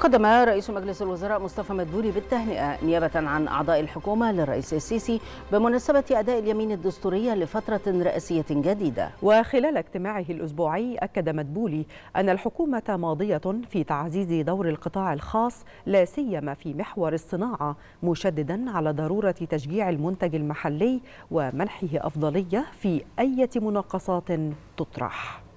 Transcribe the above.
قدم رئيس مجلس الوزراء مصطفى مدبولي بالتهنئة نيابة عن أعضاء الحكومة للرئيس السيسي بمناسبة أداء اليمين الدستورية لفترة رئاسية جديدة وخلال اجتماعه الأسبوعي أكد مدبولي أن الحكومة ماضية في تعزيز دور القطاع الخاص لا سيما في محور الصناعة مشددا على ضرورة تشجيع المنتج المحلي ومنحه أفضلية في أي مناقصات تطرح